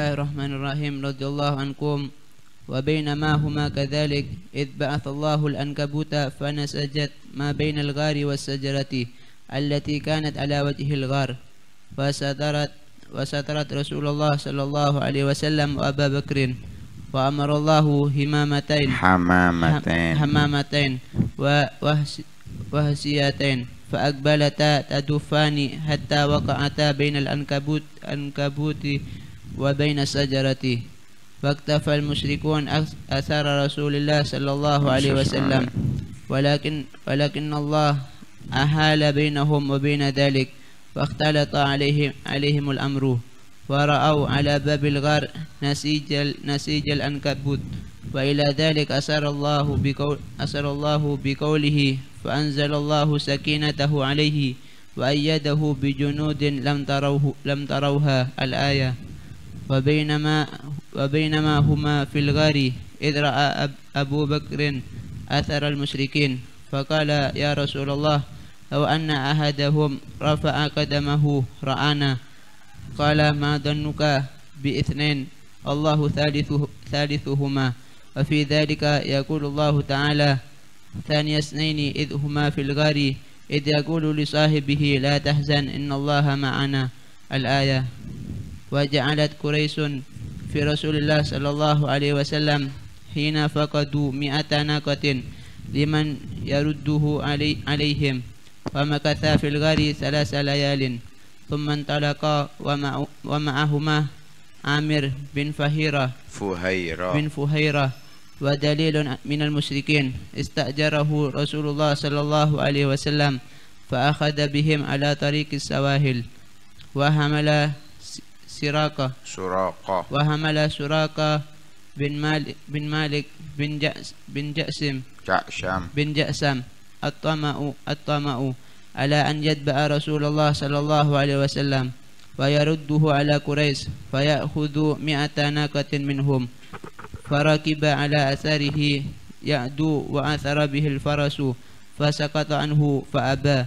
الله الرحمن الرحيم رضي الله عنكم وبينما هما كذلك إذ بعث الله الأنكبوت فنسجت ما بين الغار والسجرة التي كانت على وجه الغار فسترت وسترت رسول الله صلى الله عليه وسلم وأبا بكر وأمر الله همامتين حمامتين حمامتين وهسيتين فأقبلتا تدفان حتى وقعتا بين الأنكبوت أنكبوت وبين شجرته فاكتفى المشركون أثر رسول الله صلى الله عليه وسلم ولكن ولكن الله أحال بينهم وبين ذلك فاختلط عليهم عليهم الأمر ورأوا على باب الغار نسيج نسيج الأنكبوت وإلى ذلك أسر الله بقول أسر الله بقوله فأنزل الله سكينته عليه وأيده بجنود لم تروه لم تروها الآية وبينما, وبينما هما في الغار إذ رأى أبو بكر أثر المشركين فقال يا رسول الله لو أن أحدهم رفع قدمه رآنا قال ما ظنك باثنين الله ثالث ثالثهما وفي ذلك يقول الله تعالى ثاني اثنين إذ هما في الغار إذ يقول لصاحبه لا تحزن إن الله معنا الآية وجعلت قريش في رسول الله صلى الله عليه وسلم حين فقدوا مئة ناقة لمن يرده علي عليهم ومكث في الغار ثلاث ليال ثم انطلقا ومعهما عامر بن فهيرة فهيرة بن فهيرة ودليل من المشركين استأجره رسول الله صلى الله عليه وسلم فأخذ بهم على طريق السواحل وحمل سراقة سراقة وهمل سراقة بن مالك بن مالك بن جأس بن جأسم جأشم بن جأسم الطمأ الطمأ على أن يتبع رسول الله صلى الله عليه وسلم ويرده على قريش فيأخذ مئة ناقة منهم فركب على أثره يعدو وأثر به الفرس فسقط عنه فأبى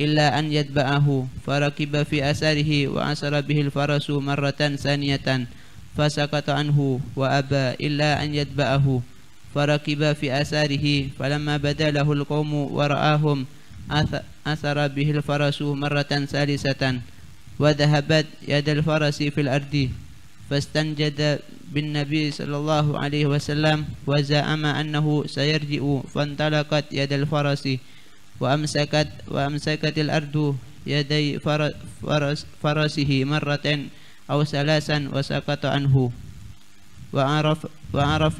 إلا أن يتبعه فركب في أثره وأسر به الفرس مرة ثانية فسقط عنه وأبى إلا أن يتبعه فركب في أسره فلما بدا له القوم ورآهم أثر به الفرس مرة ثالثة وذهبت يد الفرس في الأرض فاستنجد بالنبي صلى الله عليه وسلم وزعم أنه سيرجئ فانطلقت يد الفرس وأمسكت, وأمسكت الأرض يدي فرس فرسه مرة أو ثلاثا وسقط عنه وعرف, وعرف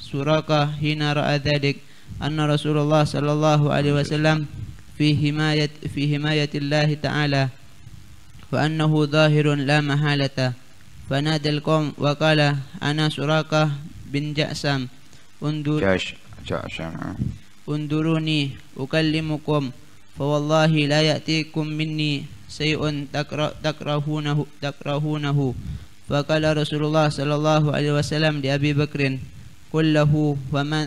سراقة حين رأى ذلك أن رسول الله صلى الله عليه وسلم في حماية, في حماية الله تعالى وأنه ظاهر لا محالة فنادى القوم وقال أنا سراقة بن جأسم انظر جأش جأشم آه. انظروني أكلمكم فوالله لا يأتيكم مني شيء تكرهونه تكرهونه فقال رسول الله صلى الله عليه وسلم لأبي بكر قل له وما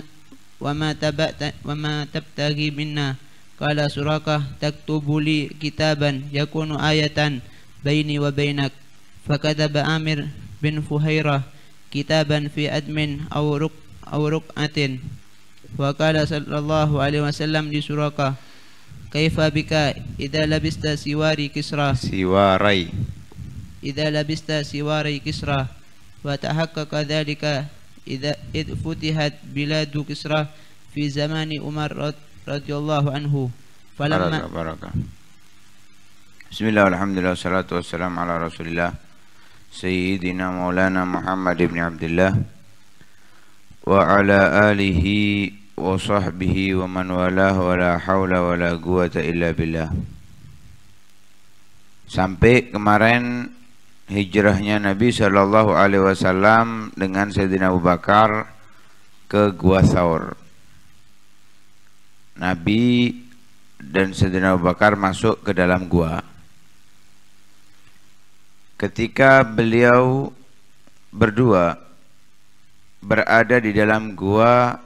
وما تبت وما تبتغي منا قال سراقة تكتب لي كتابا يكون آية بيني وبينك فكتب آمر بن فهيرة كتابا في أدم أو رق أو رقعة Waqala sallallahu alaihi wasallam di suraka Kaifa bika idza labista siwari kisra Siwarai Idza labista siwari kisra Wa tahakkaka dhalika idza id futihat biladu kisra Fi zamani Umar rad, radhiyallahu anhu Falamma baraka, baraka. Bismillah alhamdulillah Salatu wassalamu ala rasulillah Sayyidina maulana Muhammad ibn Abdullah Wa ala alihi وصحبه wa والاه ولا haula wala quwata illa billah sampai kemarin hijrahnya Nabi Shallallahu Alaihi Wasallam dengan Sayyidina Abu Bakar ke Gua Saur. Nabi dan Sayyidina Abu Bakar masuk ke dalam gua. Ketika beliau berdua berada di dalam gua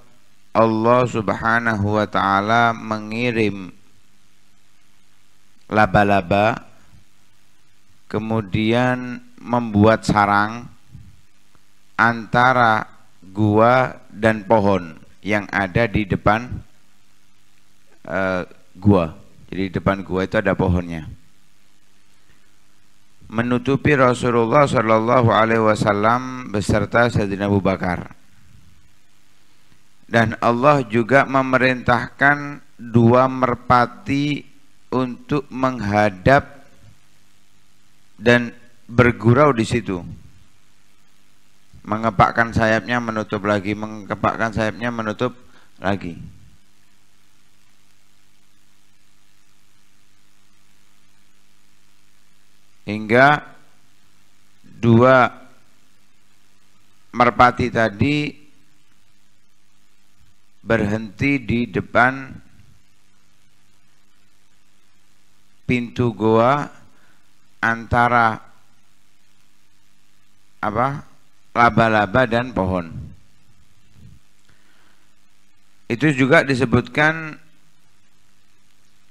Allah Subhanahu wa taala mengirim laba-laba kemudian membuat sarang antara gua dan pohon yang ada di depan uh, gua. Jadi di depan gua itu ada pohonnya. Menutupi Rasulullah Shallallahu Alaihi Wasallam beserta Sayyidina Abu Bakar dan Allah juga memerintahkan dua merpati untuk menghadap dan bergurau di situ. Mengepakkan sayapnya menutup lagi, mengepakkan sayapnya menutup lagi. Hingga dua merpati tadi berhenti di depan pintu goa antara apa laba-laba dan pohon itu juga disebutkan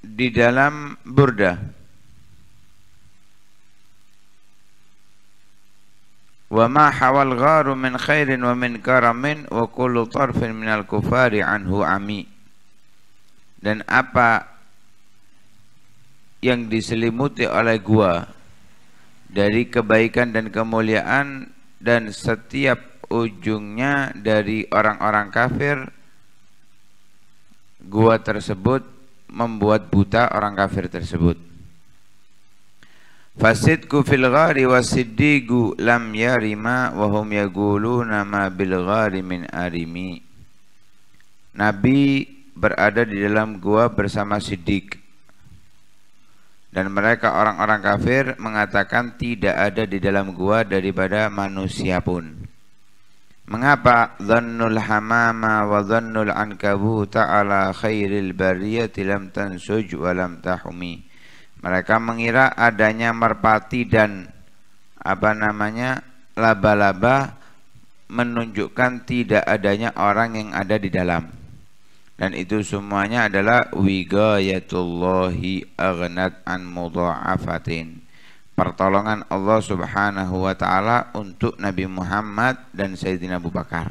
di dalam burda wa ma hawal gharu min khairin wa min karamin wa kullu tarfin minal kufari anhu ami dan apa yang diselimuti oleh gua dari kebaikan dan kemuliaan dan setiap ujungnya dari orang-orang kafir gua tersebut membuat buta orang kafir tersebut Fasidku fil ghari wa siddigu lam yarima wa hum yaguluna ma bil ghari min arimi. Nabi berada di dalam gua bersama Siddiq. Dan mereka orang-orang kafir mengatakan tidak ada di dalam gua daripada manusia pun. Mengapa dhannul hamama wa dhannul ankabu ta'ala khairil bariyati lam tansuj wa lam tahumi. Mereka mengira adanya merpati dan apa namanya laba-laba menunjukkan tidak adanya orang yang ada di dalam. Dan itu semuanya adalah wigayatullahi agnat an mudha'afatin. Pertolongan Allah Subhanahu wa taala untuk Nabi Muhammad dan Sayyidina Abu Bakar.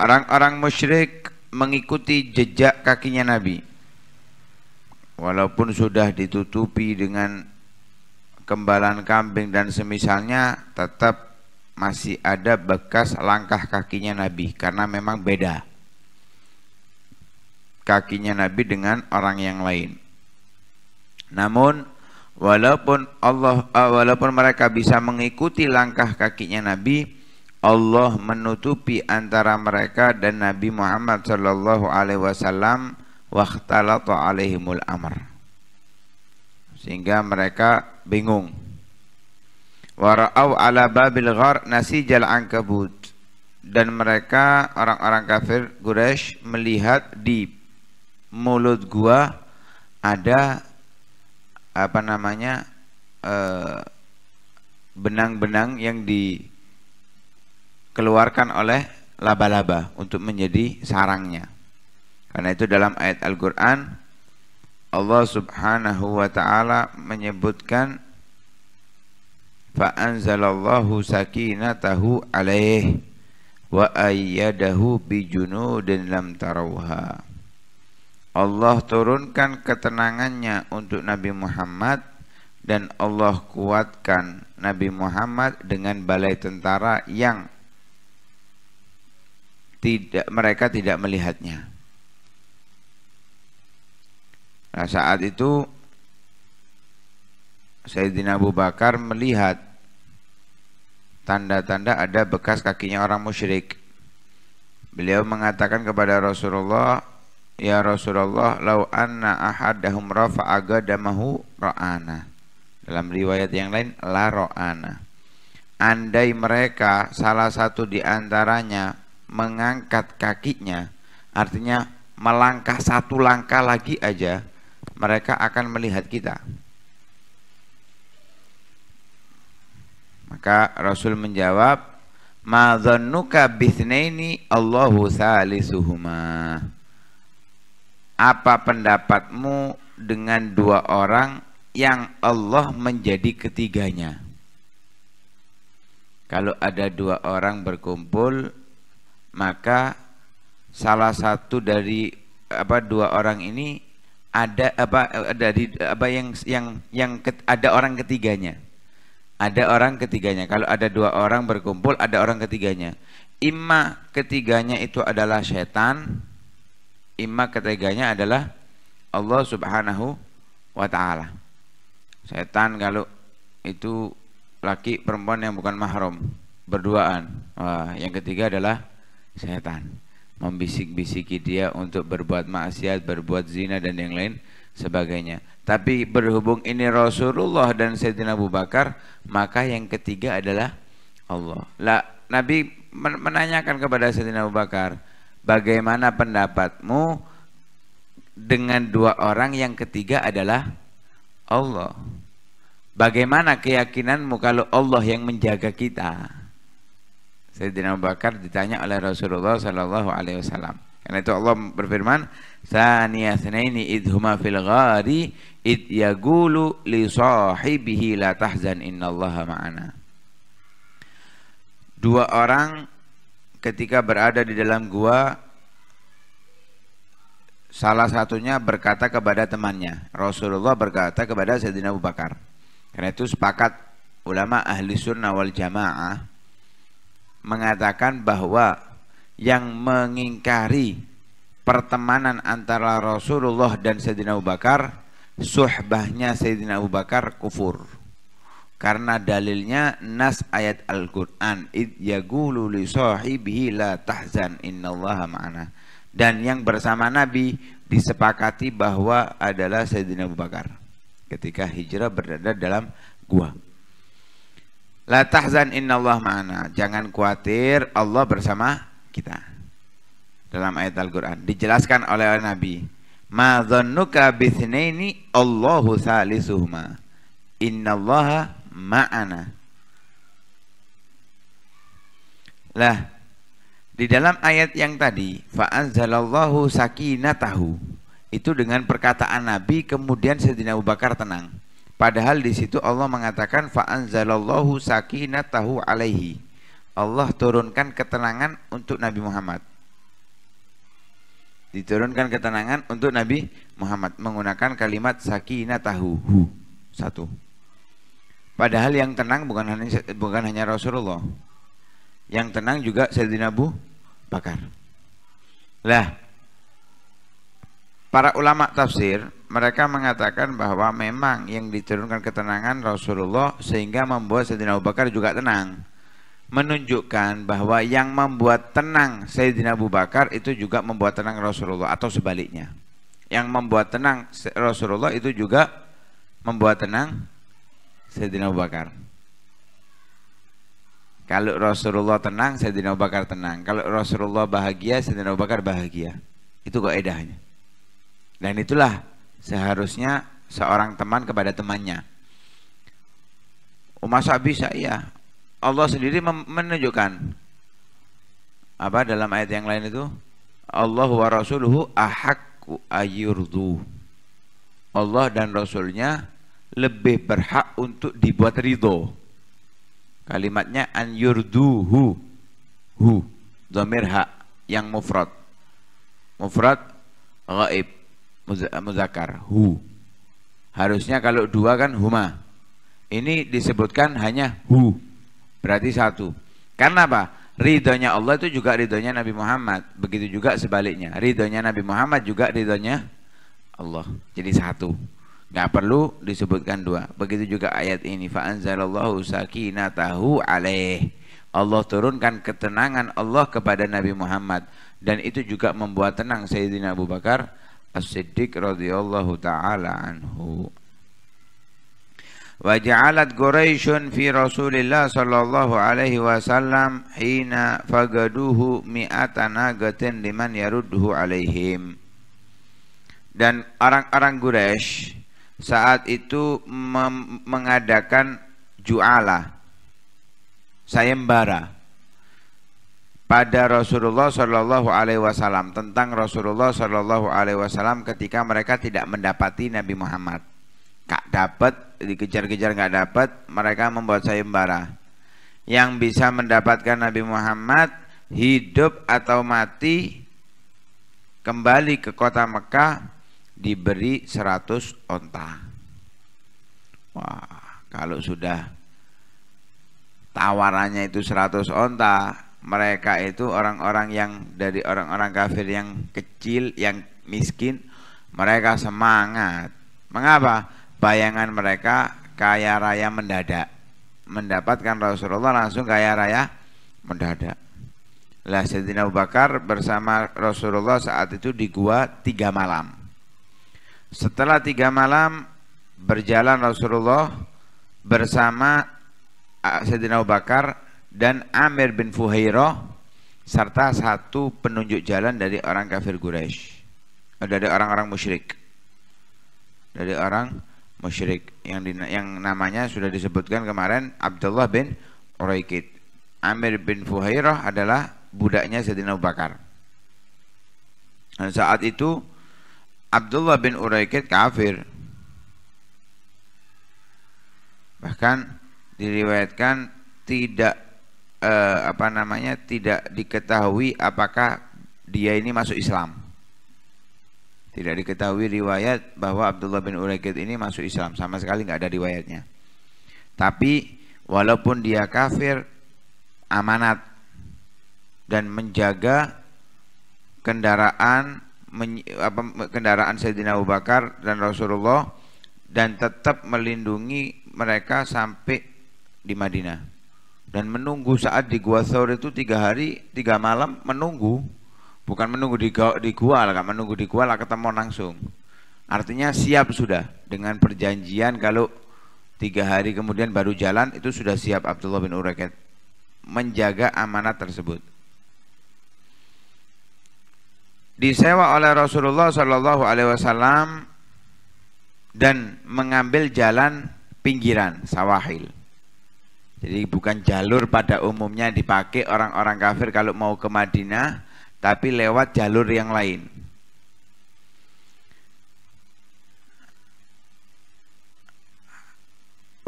Orang-orang musyrik mengikuti jejak kakinya Nabi walaupun sudah ditutupi dengan kembalan kambing dan semisalnya tetap masih ada bekas langkah kakinya Nabi karena memang beda kakinya Nabi dengan orang yang lain. Namun walaupun Allah eh, walaupun mereka bisa mengikuti langkah kakinya Nabi, Allah menutupi antara mereka dan Nabi Muhammad Shallallahu Alaihi Wasallam wakhtalata alaihimul amr sehingga mereka bingung wara'au ala babil ghar nasijal ankabut dan mereka orang-orang kafir Quraisy melihat di mulut gua ada apa namanya eh, benang-benang yang dikeluarkan oleh laba-laba untuk menjadi sarangnya karena itu dalam ayat Al-Quran Allah subhanahu wa ta'ala menyebutkan Fa'anzalallahu sakinatahu alaih Wa ayyadahu bijunudin lam tarawha Allah turunkan ketenangannya untuk Nabi Muhammad dan Allah kuatkan Nabi Muhammad dengan balai tentara yang tidak mereka tidak melihatnya. Nah saat itu Sayyidina Abu Bakar melihat tanda-tanda ada bekas kakinya orang musyrik. Beliau mengatakan kepada Rasulullah, "Ya Rasulullah, lau anna ahadahum rafa'a gadamahu ra'ana." Dalam riwayat yang lain, la ra'ana. Andai mereka salah satu di antaranya mengangkat kakinya, artinya melangkah satu langkah lagi aja, mereka akan melihat kita. Maka Rasul menjawab, "Ma dzannuka Allahu salisuhuma." Apa pendapatmu dengan dua orang yang Allah menjadi ketiganya? Kalau ada dua orang berkumpul, maka salah satu dari apa dua orang ini ada apa dari apa yang yang yang ada orang ketiganya ada orang ketiganya kalau ada dua orang berkumpul ada orang ketiganya imma ketiganya itu adalah setan imma ketiganya adalah Allah subhanahu wa ta'ala setan kalau itu laki perempuan yang bukan mahram berduaan Wah, yang ketiga adalah setan membisik-bisiki dia untuk berbuat maksiat, berbuat zina dan yang lain sebagainya. Tapi berhubung ini Rasulullah dan Sayyidina Abu Bakar, maka yang ketiga adalah Allah. Lah, Nabi menanyakan kepada Sayyidina Abu Bakar, bagaimana pendapatmu dengan dua orang yang ketiga adalah Allah? Bagaimana keyakinanmu kalau Allah yang menjaga kita? Sayyidina Abu Bakar ditanya oleh Rasulullah sallallahu alaihi wasallam. Karena itu Allah berfirman, "Tsaniya tsanaini idhuma fil ghari id yaqulu li sahibihi la tahzan innallaha ma'ana." Dua orang ketika berada di dalam gua salah satunya berkata kepada temannya Rasulullah berkata kepada Sayyidina Abu Bakar karena itu sepakat ulama ahli sunnah wal jamaah mengatakan bahwa yang mengingkari pertemanan antara Rasulullah dan Sayyidina Abu Bakar suhbahnya Sayyidina Abu Bakar kufur karena dalilnya nas ayat Al-Qur'an id yaqulu li sahibihi la tahzan innallaha ma'ana dan yang bersama Nabi disepakati bahwa adalah Sayyidina Abu Bakar ketika hijrah berada dalam gua La tahzan innallah ma'ana. Jangan khawatir, Allah bersama kita. Dalam ayat Al-Qur'an dijelaskan oleh Nabi, "Ma dhannuka bithnaini Allahu inna Allah ma'ana." Lah, di dalam ayat yang tadi, fa'anzalallahu sakinatahu. Itu dengan perkataan Nabi kemudian Sayyidina Abu Bakar tenang. Padahal di situ Allah mengatakan fa'anzalallahu sakinatahu alaihi. Allah turunkan ketenangan untuk Nabi Muhammad. Diturunkan ketenangan untuk Nabi Muhammad menggunakan kalimat sakinatahu Satu. Padahal yang tenang bukan hanya bukan hanya Rasulullah. Yang tenang juga Sayyidina Abu Bakar. Lah, para ulama tafsir mereka mengatakan bahwa memang yang diturunkan ketenangan Rasulullah sehingga membuat Sayyidina Abu Bakar juga tenang menunjukkan bahwa yang membuat tenang Sayyidina Abu Bakar itu juga membuat tenang Rasulullah atau sebaliknya yang membuat tenang Rasulullah itu juga membuat tenang Sayyidina Abu Bakar kalau Rasulullah tenang Sayyidina Abu Bakar tenang kalau Rasulullah bahagia Sayyidina Abu Bakar bahagia itu kok edahnya dan itulah seharusnya seorang teman kepada temannya. Masa bisa? Iya. Allah sendiri menunjukkan apa dalam ayat yang lain itu Allah wa rasuluhu ahakku ayurdu Allah dan Rasulnya lebih berhak untuk dibuat ridho kalimatnya an yurduhu hu zamir hak yang mufrad mufrad gaib muzakar hu harusnya kalau dua kan huma ini disebutkan hanya hu berarti satu karena apa ridhonya Allah itu juga ridhonya Nabi Muhammad begitu juga sebaliknya ridhonya Nabi Muhammad juga ridhonya Allah jadi satu nggak perlu disebutkan dua begitu juga ayat ini fa'anzalallahu sakinatahu alaih Allah turunkan ketenangan Allah kepada Nabi Muhammad dan itu juga membuat tenang Sayyidina Abu Bakar As-Siddiq radhiyallahu taala anhu. وجعلت قريش في رسول الله صلى الله عليه وسلم حين فقدوه liman ناقة لمن dan orang-orang Quraisy saat itu mengadakan juala sayembara pada Rasulullah Shallallahu Alaihi Wasallam tentang Rasulullah Shallallahu Alaihi Wasallam ketika mereka tidak mendapati Nabi Muhammad. Kak dapat dikejar-kejar nggak dapat, mereka membuat sayembara. Yang bisa mendapatkan Nabi Muhammad hidup atau mati kembali ke kota Mekah diberi seratus onta. Wah, kalau sudah tawarannya itu seratus onta, mereka itu orang-orang yang dari orang-orang kafir yang kecil, yang miskin, mereka semangat. Mengapa? Bayangan mereka kaya raya mendadak. Mendapatkan Rasulullah langsung kaya raya mendadak. Lah Sayyidina Abu Bakar bersama Rasulullah saat itu di gua tiga malam. Setelah tiga malam berjalan Rasulullah bersama eh, Sayyidina Abu Bakar dan Amir bin Fuhairah serta satu penunjuk jalan dari orang kafir Quraisy dari orang-orang musyrik dari orang musyrik yang di, yang namanya sudah disebutkan kemarin Abdullah bin Uraikid Amir bin Fuhairah adalah budaknya Sayyidina Abu Bakar dan saat itu Abdullah bin Uraikid kafir bahkan diriwayatkan tidak eh, apa namanya tidak diketahui apakah dia ini masuk Islam. Tidak diketahui riwayat bahwa Abdullah bin Ulaikid ini masuk Islam sama sekali nggak ada riwayatnya. Tapi walaupun dia kafir amanat dan menjaga kendaraan men, apa, kendaraan Sayyidina Abu Bakar dan Rasulullah dan tetap melindungi mereka sampai di Madinah dan menunggu saat di gua sore itu tiga hari tiga malam menunggu bukan menunggu di gua, di gua lah menunggu di gua lah ketemu langsung artinya siap sudah dengan perjanjian kalau tiga hari kemudian baru jalan itu sudah siap Abdullah bin Urakat menjaga amanat tersebut disewa oleh Rasulullah Shallallahu Alaihi Wasallam dan mengambil jalan pinggiran sawahil jadi bukan jalur pada umumnya dipakai orang-orang kafir kalau mau ke Madinah, tapi lewat jalur yang lain.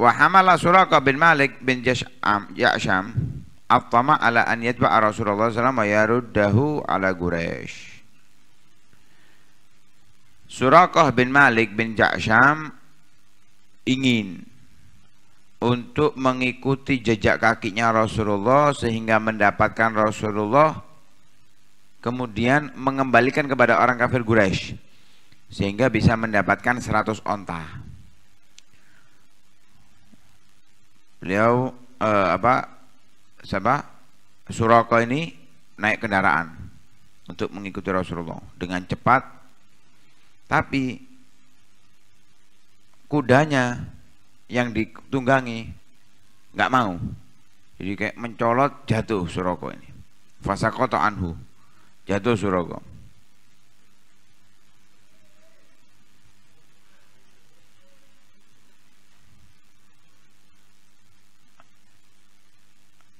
Wa hamala Suraqah bin Malik bin Jash'am Ya'sham at ala an yatba'a Rasulullah sallallahu alaihi yaruddahu ala Quraisy. Suraqah bin Malik bin Ja'sham ingin untuk mengikuti jejak kakinya Rasulullah sehingga mendapatkan Rasulullah kemudian mengembalikan kepada orang kafir Quraisy sehingga bisa mendapatkan 100 onta. Beliau eh, apa? Siapa? Suraka ini naik kendaraan untuk mengikuti Rasulullah dengan cepat tapi kudanya yang ditunggangi nggak mau jadi kayak mencolot jatuh Suroko ini fasakoto anhu jatuh Suroko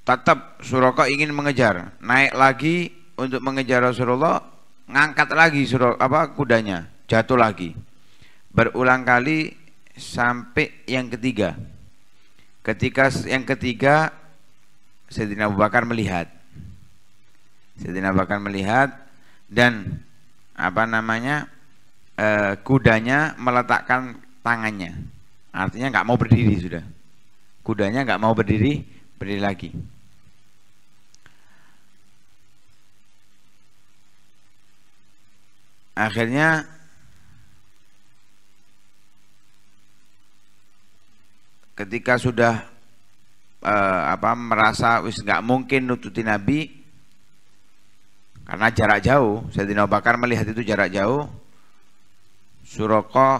tetap Suroko ingin mengejar naik lagi untuk mengejar Rasulullah ngangkat lagi suruh apa kudanya jatuh lagi berulang kali sampai yang ketiga. Ketika yang ketiga Sayyidina Abu Bakar melihat Sayyidina Abu Bakar melihat dan apa namanya e, kudanya meletakkan tangannya artinya nggak mau berdiri sudah kudanya nggak mau berdiri berdiri lagi akhirnya ketika sudah eh, apa merasa wis nggak mungkin nututi Nabi karena jarak jauh saya Abu Bakar melihat itu jarak jauh Suroko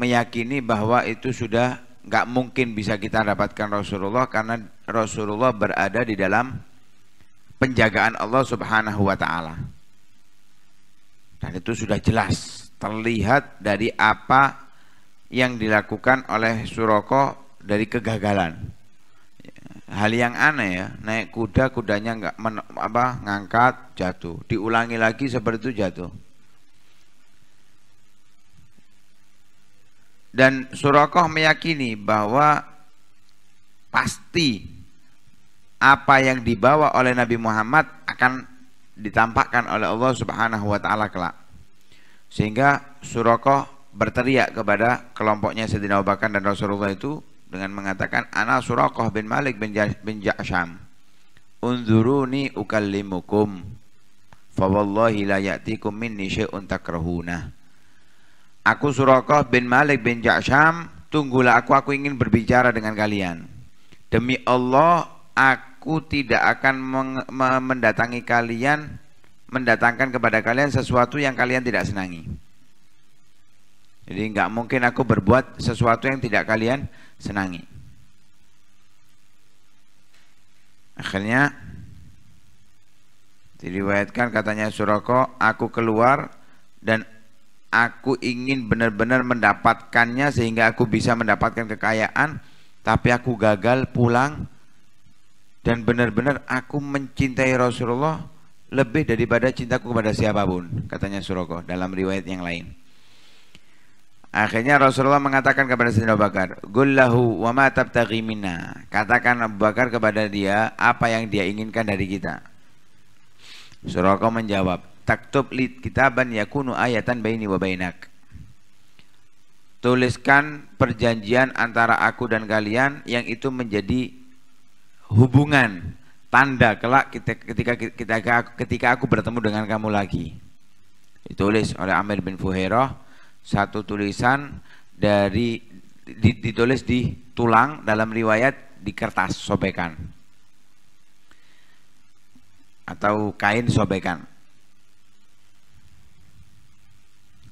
meyakini bahwa itu sudah nggak mungkin bisa kita dapatkan Rasulullah karena Rasulullah berada di dalam penjagaan Allah Subhanahu wa taala. Dan itu sudah jelas terlihat dari apa yang dilakukan oleh Suroko dari kegagalan. Hal yang aneh ya, naik kuda kudanya nggak men, apa ngangkat jatuh, diulangi lagi seperti itu jatuh. Dan Suroko meyakini bahwa pasti apa yang dibawa oleh Nabi Muhammad akan ditampakkan oleh Allah Subhanahu wa taala kelak. Sehingga Surakoh berteriak kepada kelompoknya Sayyidina Abu Bakar dan Rasulullah itu dengan mengatakan ana Suraqah bin Malik bin, ja bin Ja'sham unzuruni ukallimukum fa wallahi la ya'tikum minni syai'un takrahuna aku Suraqah bin Malik bin Ja'sham tunggulah aku aku ingin berbicara dengan kalian demi Allah aku tidak akan mendatangi kalian mendatangkan kepada kalian sesuatu yang kalian tidak senangi jadi nggak mungkin aku berbuat sesuatu yang tidak kalian senangi. Akhirnya diriwayatkan katanya Suroko, aku keluar dan aku ingin benar-benar mendapatkannya sehingga aku bisa mendapatkan kekayaan, tapi aku gagal pulang dan benar-benar aku mencintai Rasulullah lebih daripada cintaku kepada siapapun, katanya Suroko dalam riwayat yang lain. Akhirnya Rasulullah mengatakan kepada Sayyidina Abu Bakar, "Gullahu wa ma tabtaghi minna." Katakan Abu Bakar kepada dia apa yang dia inginkan dari kita. Surah kau menjawab, "Taktub li kitaban yakunu ayatan baini wa bainak." Tuliskan perjanjian antara aku dan kalian yang itu menjadi hubungan tanda kelak ketika ketika ketika aku bertemu dengan kamu lagi. Ditulis oleh Amir bin Fuhairah satu tulisan dari ditulis di tulang dalam riwayat di kertas sobekan atau kain sobekan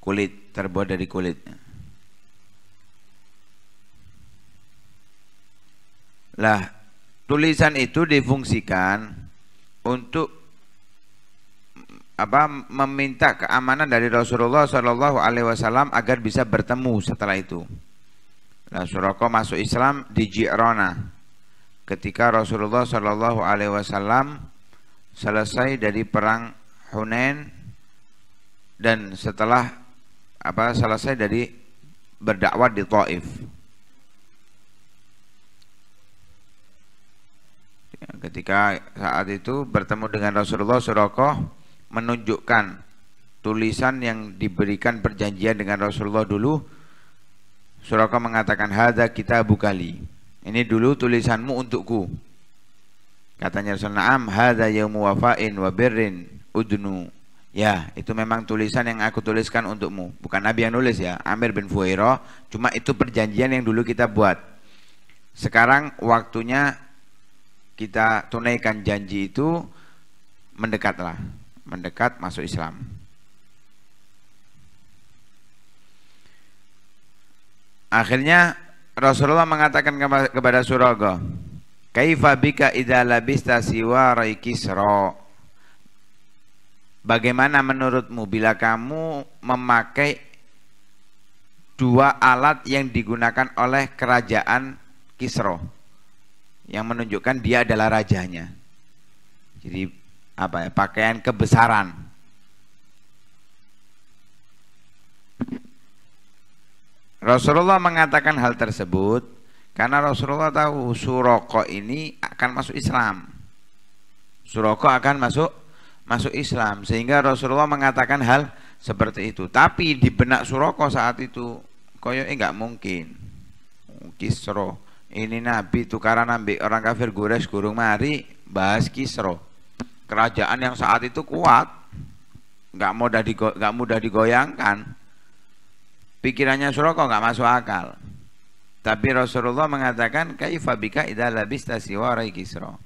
kulit terbuat dari kulit lah tulisan itu difungsikan untuk apa meminta keamanan dari Rasulullah Shallallahu Alaihi Wasallam agar bisa bertemu setelah itu. Nah, Suroko masuk Islam di Jirona ketika Rasulullah Shallallahu Alaihi Wasallam selesai dari perang Hunain dan setelah apa selesai dari berdakwah di Taif. Ya, ketika saat itu bertemu dengan Rasulullah Surakoh menunjukkan tulisan yang diberikan perjanjian dengan Rasulullah dulu Suraka mengatakan hadza kitabu kali ini dulu tulisanmu untukku katanya Rasul na'am hadza yaumu wafain wa birrin udnu ya itu memang tulisan yang aku tuliskan untukmu bukan Nabi yang nulis ya Amir bin Fuairah, cuma itu perjanjian yang dulu kita buat sekarang waktunya kita tunaikan janji itu mendekatlah mendekat masuk Islam. Akhirnya Rasulullah mengatakan kepada Suraga, "Kaifa bika idza labista siwarai Kisra?" Bagaimana menurutmu bila kamu memakai dua alat yang digunakan oleh kerajaan Kisro yang menunjukkan dia adalah rajanya. Jadi apa ya pakaian kebesaran Rasulullah mengatakan hal tersebut karena Rasulullah tahu suroko ini akan masuk Islam suroko akan masuk masuk Islam sehingga Rasulullah mengatakan hal seperti itu tapi di benak suroko saat itu koyo enggak eh, mungkin kisro ini nabi tukaran ambil orang kafir gores gurung mari bahas kisro kerajaan yang saat itu kuat nggak mudah digo nggak mudah digoyangkan pikirannya suruh Suroko nggak masuk akal tapi Rasulullah mengatakan kaifabika idalabista siwarai kisro.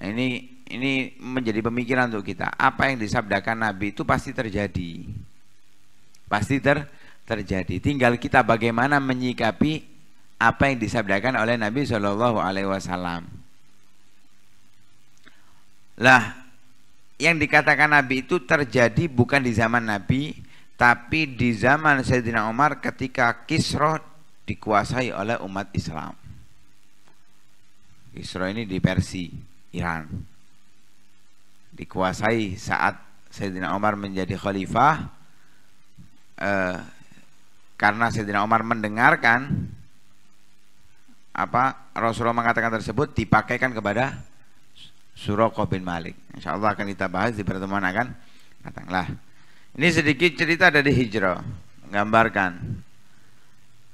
Nah, ini ini menjadi pemikiran untuk kita apa yang disabdakan Nabi itu pasti terjadi pasti ter terjadi tinggal kita bagaimana menyikapi apa yang disabdakan oleh Nabi Shallallahu Alaihi Wasallam lah yang dikatakan Nabi itu terjadi bukan di zaman Nabi tapi di zaman Sayyidina Umar ketika Kisra dikuasai oleh umat Islam. Kisra ini di Persia, Iran. Dikuasai saat Sayyidina Umar menjadi khalifah eh, karena Sayyidina Umar mendengarkan apa Rasulullah mengatakan tersebut dipakaikan kepada Suroko bin Malik. Insya Allah akan kita bahas di pertemuan akan datanglah. Ini sedikit cerita dari hijrah, menggambarkan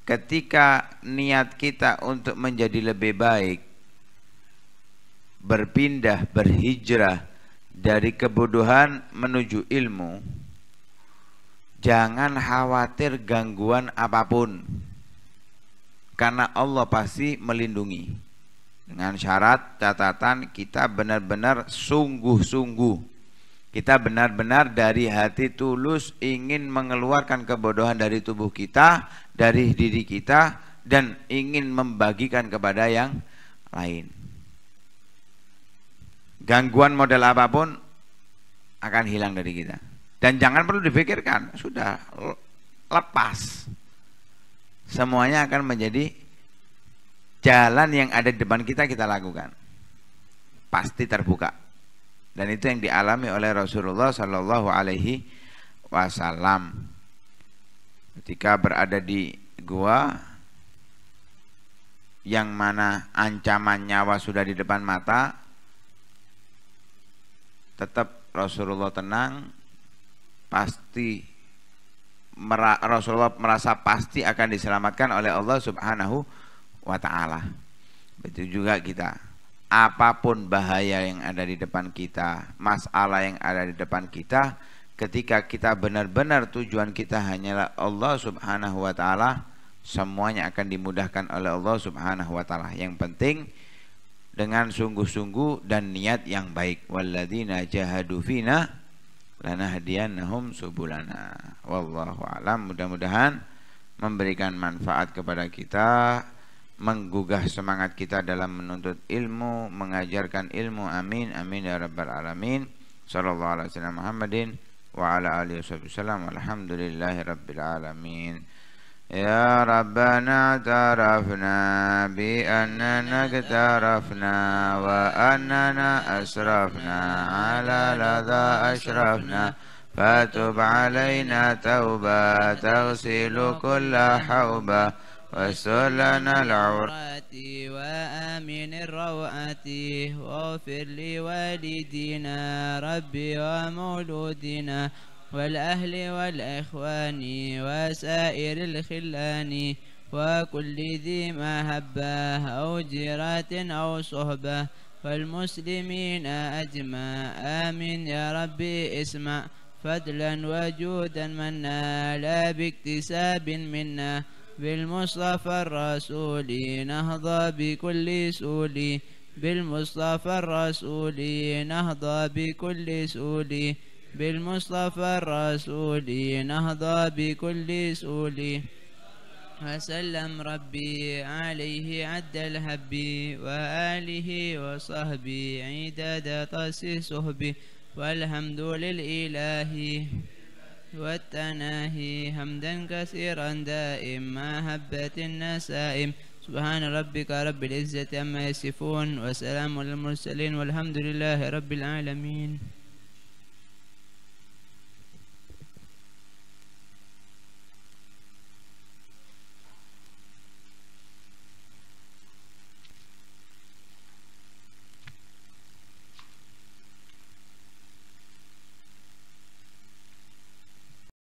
ketika niat kita untuk menjadi lebih baik berpindah berhijrah dari kebodohan menuju ilmu jangan khawatir gangguan apapun karena Allah pasti melindungi dengan syarat catatan kita benar-benar sungguh-sungguh kita benar-benar dari hati tulus ingin mengeluarkan kebodohan dari tubuh kita dari diri kita dan ingin membagikan kepada yang lain gangguan model apapun akan hilang dari kita dan jangan perlu dipikirkan sudah lepas semuanya akan menjadi jalan yang ada di depan kita kita lakukan pasti terbuka dan itu yang dialami oleh Rasulullah Shallallahu Alaihi Wasallam ketika berada di gua yang mana ancaman nyawa sudah di depan mata tetap Rasulullah tenang pasti Rasulullah merasa pasti akan diselamatkan oleh Allah Subhanahu wa taala. Begitu juga kita. Apapun bahaya yang ada di depan kita, masalah yang ada di depan kita, ketika kita benar-benar tujuan kita hanyalah Allah Subhanahu wa taala, semuanya akan dimudahkan oleh Allah Subhanahu wa taala. Yang penting dengan sungguh-sungguh dan niat yang baik. Walladzina jahadu fina lanahdiyannahum subulana. Wallahu Mudah-mudahan memberikan manfaat kepada kita menggugah semangat kita dalam menuntut ilmu, mengajarkan ilmu. Amin. Amin ya rabbal alamin. Sallallahu alaihi wasallam Muhammadin wa ala alihi wasallam. Alhamdulillahi rabbil alamin. يا ربنا اعترفنا بأننا اقترفنا وأننا أسرفنا على لذا أشرفنا فتب علينا توبة تغسل كل حوبة واستر لنا العورات وآمن روعتي واغفر لوالدينا ربي ومولودنا والأهل والإخوان وسائر الخلان وكل ذي مهبه أو جيرات أو صحبة والمسلمين أجمع آمين يا ربي اسمع فضلا وجودا منا لا باكتساب منا بالمصطفى الرسول نهضى بكل سولي بالمصطفى الرسول نهضى بكل سولي بالمصطفى الرسول نهضى بكل سولي وسلم ربي عليه عد الهب وآله وصحبي عداد طس صهبي والحمد للإله والتناهي حمدا كثيرا دائم ما هبت النسائم سبحان ربك رب العزة عما يصفون وسلام على المرسلين والحمد لله رب العالمين